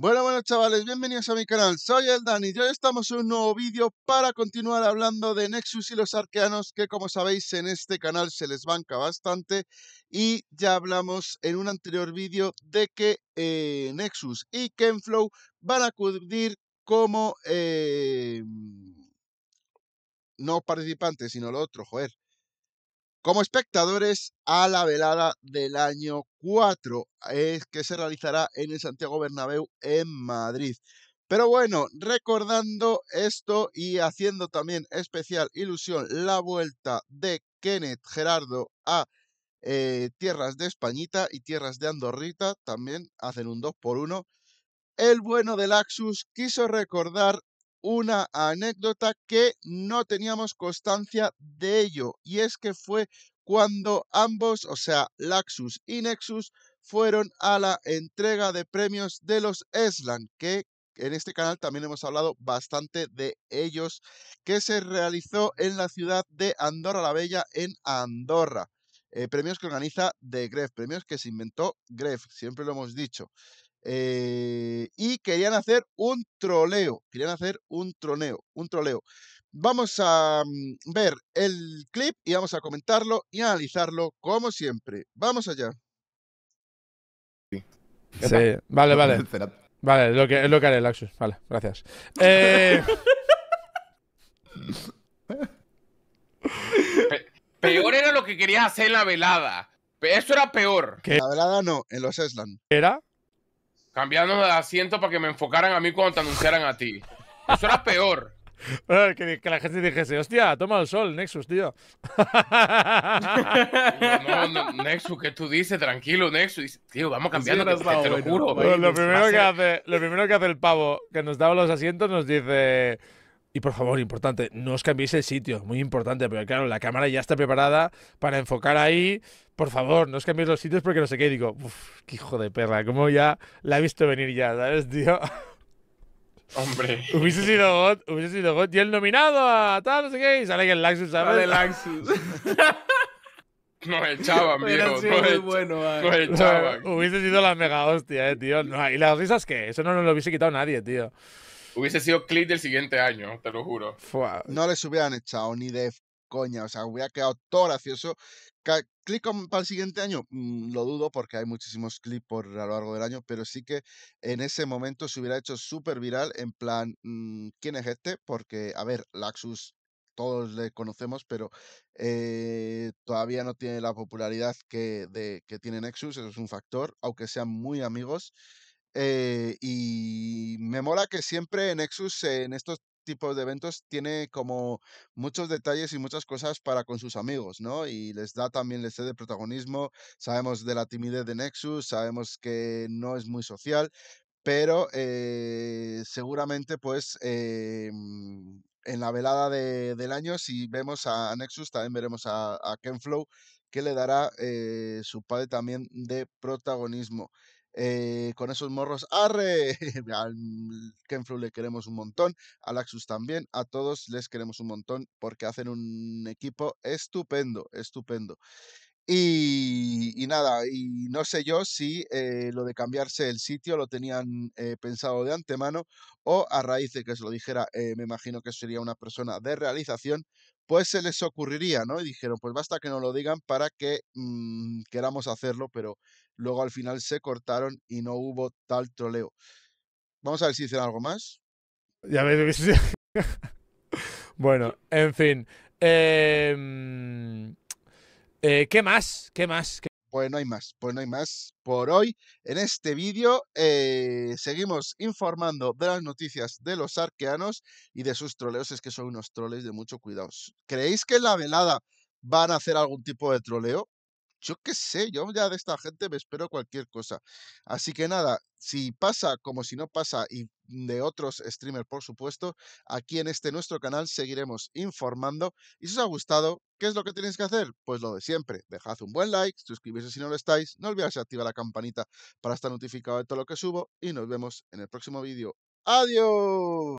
Bueno, bueno chavales, bienvenidos a mi canal, soy el Dani y hoy estamos en un nuevo vídeo para continuar hablando de Nexus y los arqueanos que como sabéis en este canal se les banca bastante y ya hablamos en un anterior vídeo de que eh, Nexus y Kenflow van a acudir como eh, no participantes, sino lo otro, joder, como espectadores a la velada del año 4, es que se realizará en el Santiago Bernabéu en Madrid. Pero bueno, recordando esto y haciendo también especial ilusión la vuelta de Kenneth Gerardo a eh, tierras de Españita y tierras de Andorrita, también hacen un 2 por 1 el bueno de Laxus quiso recordar una anécdota que no teníamos constancia de ello, y es que fue cuando ambos, o sea, Laxus y Nexus, fueron a la entrega de premios de los Eslan, que en este canal también hemos hablado bastante de ellos, que se realizó en la ciudad de Andorra la Bella, en Andorra. Eh, premios que organiza The Gref, premios que se inventó Gref, siempre lo hemos dicho. Eh, y querían hacer un troleo, querían hacer un troneo, un troleo. Vamos a mm, ver el clip y vamos a comentarlo y analizarlo como siempre. Vamos allá. Sí, vale, vale. Vale, lo que, lo que haré, Laxus. Vale, gracias. Eh, peor era lo que querías hacer en la velada. Eso era peor. La velada no, en los Eslan. ¿Era? cambiando de asiento para que me enfocaran a mí cuando te anunciaran a ti. Eso era peor. Eh, que, la gente dijese, hostia, toma el sol, Nexus, tío. No, Nexus, ¿qué tú dices? Tranquilo, Nexus. tío, vamos cambiando, sí, te lo juro. Pues lo, primero que hace, lo primero que hace el pavo que nos daba los asientos nos dice... Y por favor, importante, no os cambiéis el sitio, muy importante, porque claro, la cámara ya está preparada para enfocar ahí. Por favor, no os cambiéis los sitios porque no sé qué. Y digo, uff, qué hijo de perra, como ya la he visto venir ya, ¿sabes, tío? Hombre. Hubiese sido God, hubiese sido God. Y el nominado a tal, no sé qué, y sale el Laxus, ¿sabes? Sale el Laxus. no echaban, viejo. muy bueno, Hubiese sido la mega hostia, eh, tío. No, ¿Y las risas que Eso no nos lo hubiese quitado nadie, tío. Hubiese sido clip del siguiente año, te lo juro. No les hubieran echado ni de coña, o sea, hubiera quedado todo gracioso. Clip para el siguiente año, mm, lo dudo porque hay muchísimos clips por a lo largo del año, pero sí que en ese momento se hubiera hecho súper viral en plan, mm, ¿quién es este? Porque, a ver, Laxus todos le conocemos, pero eh, todavía no tiene la popularidad que, de, que tiene Nexus, eso es un factor, aunque sean muy amigos. Eh, y me mola que siempre Nexus en estos tipos de eventos tiene como muchos detalles y muchas cosas para con sus amigos, ¿no? Y les da también, les de protagonismo. Sabemos de la timidez de Nexus, sabemos que no es muy social, pero eh, seguramente pues eh, mm, en la velada del año, si vemos a Nexus, también veremos a, Ken Flow que le dará su padre también de protagonismo. Eh, con esos morros, arre, al Kenflu le queremos un montón, a Laxus también, a todos les queremos un montón porque hacen un equipo estupendo, estupendo. Y, y, nada, y no sé yo si eh, lo de cambiarse el sitio lo tenían eh, pensado de antemano o a raíz de que se lo dijera, me imagino que sería una persona de realización, pues se les ocurriría, ¿no? Y dijeron, pues basta que nos lo digan para que mm, queramos hacerlo, pero luego al final se cortaron y no hubo tal troleo. Vamos a ver si dicen algo más. Ya bueno, en fin. Em, eh, ¿Qué más? ¿Qué más? pues no hay más, pues no hay más por hoy. En este vídeo eh, seguimos informando de las noticias de los arqueanos y de sus troleos, es que son unos troles de mucho cuidado. ¿Creéis que en la velada van a hacer algún tipo de troleo? Yo qué sé, yo ya de esta gente me espero cualquier cosa. Así que nada, si pasa como si no pasa y de otros streamers, por supuesto. Aquí en este nuestro canal seguiremos informando. Y si os ha gustado, ¿qué es lo que tenéis que hacer? Pues lo de siempre. Dejad un buen like, suscribirse si no lo estáis, no olvidáis activar la campanita para estar notificado de todo lo que subo y nos vemos en el próximo vídeo. ¡Adiós!